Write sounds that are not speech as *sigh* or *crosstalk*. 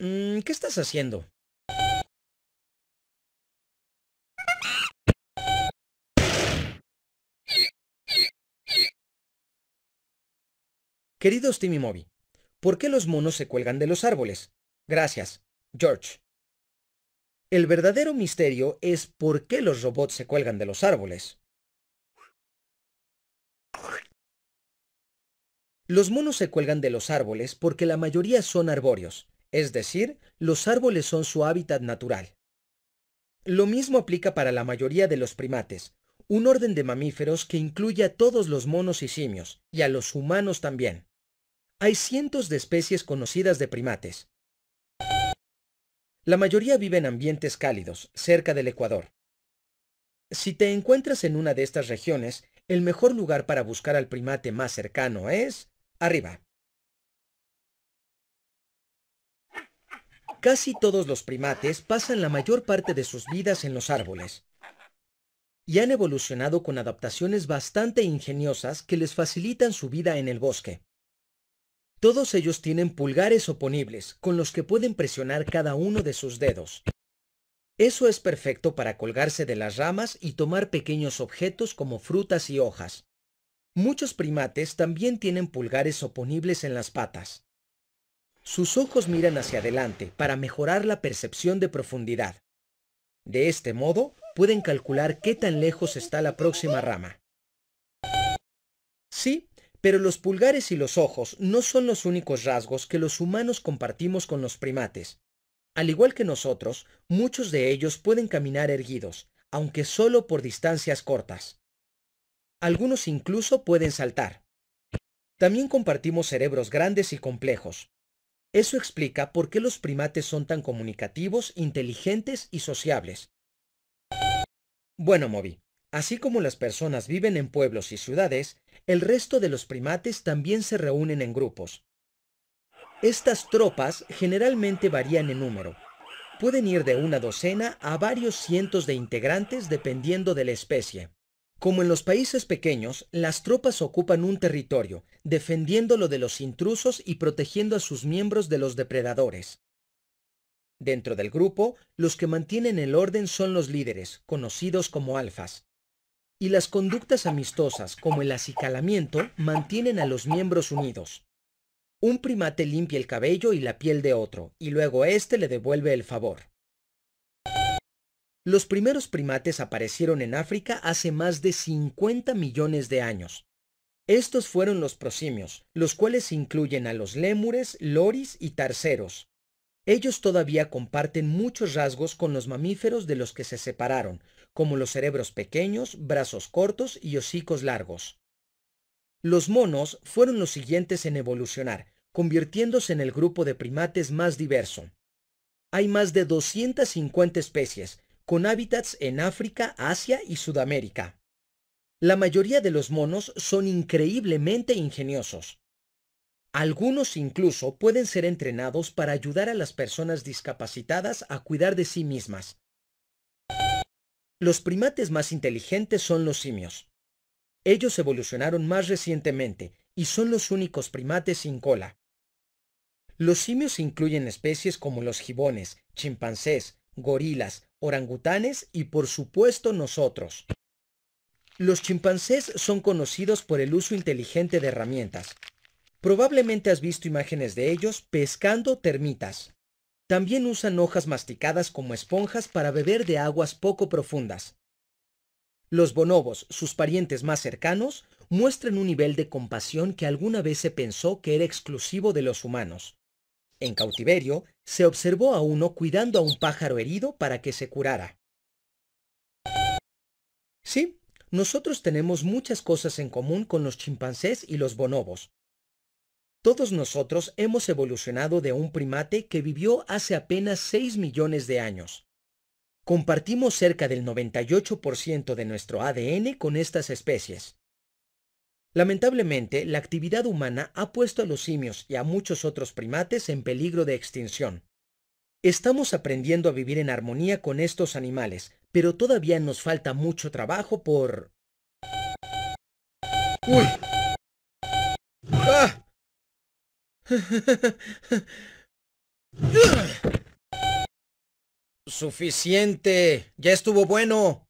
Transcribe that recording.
Mm, ¿Qué estás haciendo? Queridos Moby, ¿por qué los monos se cuelgan de los árboles? Gracias, George. El verdadero misterio es por qué los robots se cuelgan de los árboles. Los monos se cuelgan de los árboles porque la mayoría son arbóreos, es decir, los árboles son su hábitat natural. Lo mismo aplica para la mayoría de los primates, un orden de mamíferos que incluye a todos los monos y simios, y a los humanos también. Hay cientos de especies conocidas de primates. La mayoría vive en ambientes cálidos, cerca del Ecuador. Si te encuentras en una de estas regiones, el mejor lugar para buscar al primate más cercano es arriba. Casi todos los primates pasan la mayor parte de sus vidas en los árboles y han evolucionado con adaptaciones bastante ingeniosas que les facilitan su vida en el bosque. Todos ellos tienen pulgares oponibles con los que pueden presionar cada uno de sus dedos. Eso es perfecto para colgarse de las ramas y tomar pequeños objetos como frutas y hojas. Muchos primates también tienen pulgares oponibles en las patas. Sus ojos miran hacia adelante para mejorar la percepción de profundidad. De este modo, pueden calcular qué tan lejos está la próxima rama. Sí, pero los pulgares y los ojos no son los únicos rasgos que los humanos compartimos con los primates. Al igual que nosotros, muchos de ellos pueden caminar erguidos, aunque solo por distancias cortas. Algunos incluso pueden saltar. También compartimos cerebros grandes y complejos. Eso explica por qué los primates son tan comunicativos, inteligentes y sociables. Bueno, Moby, así como las personas viven en pueblos y ciudades, el resto de los primates también se reúnen en grupos. Estas tropas generalmente varían en número. Pueden ir de una docena a varios cientos de integrantes dependiendo de la especie. Como en los países pequeños, las tropas ocupan un territorio, defendiéndolo de los intrusos y protegiendo a sus miembros de los depredadores. Dentro del grupo, los que mantienen el orden son los líderes, conocidos como alfas. Y las conductas amistosas, como el acicalamiento, mantienen a los miembros unidos. Un primate limpia el cabello y la piel de otro, y luego éste le devuelve el favor. Los primeros primates aparecieron en África hace más de 50 millones de años. Estos fueron los prosimios, los cuales incluyen a los lémures, loris y tarceros. Ellos todavía comparten muchos rasgos con los mamíferos de los que se separaron, como los cerebros pequeños, brazos cortos y hocicos largos. Los monos fueron los siguientes en evolucionar, convirtiéndose en el grupo de primates más diverso. Hay más de 250 especies, con hábitats en África, Asia y Sudamérica. La mayoría de los monos son increíblemente ingeniosos. Algunos incluso pueden ser entrenados para ayudar a las personas discapacitadas a cuidar de sí mismas. Los primates más inteligentes son los simios. Ellos evolucionaron más recientemente y son los únicos primates sin cola. Los simios incluyen especies como los gibones, chimpancés, gorilas, orangutanes y por supuesto nosotros. Los chimpancés son conocidos por el uso inteligente de herramientas. Probablemente has visto imágenes de ellos pescando termitas. También usan hojas masticadas como esponjas para beber de aguas poco profundas. Los bonobos, sus parientes más cercanos, muestran un nivel de compasión que alguna vez se pensó que era exclusivo de los humanos. En cautiverio, se observó a uno cuidando a un pájaro herido para que se curara. Sí, nosotros tenemos muchas cosas en común con los chimpancés y los bonobos. Todos nosotros hemos evolucionado de un primate que vivió hace apenas 6 millones de años. Compartimos cerca del 98% de nuestro ADN con estas especies. Lamentablemente, la actividad humana ha puesto a los simios y a muchos otros primates en peligro de extinción. Estamos aprendiendo a vivir en armonía con estos animales, pero todavía nos falta mucho trabajo por... ¡Uy! ¡Ah! *laughs* Suficiente. Ya estuvo bueno.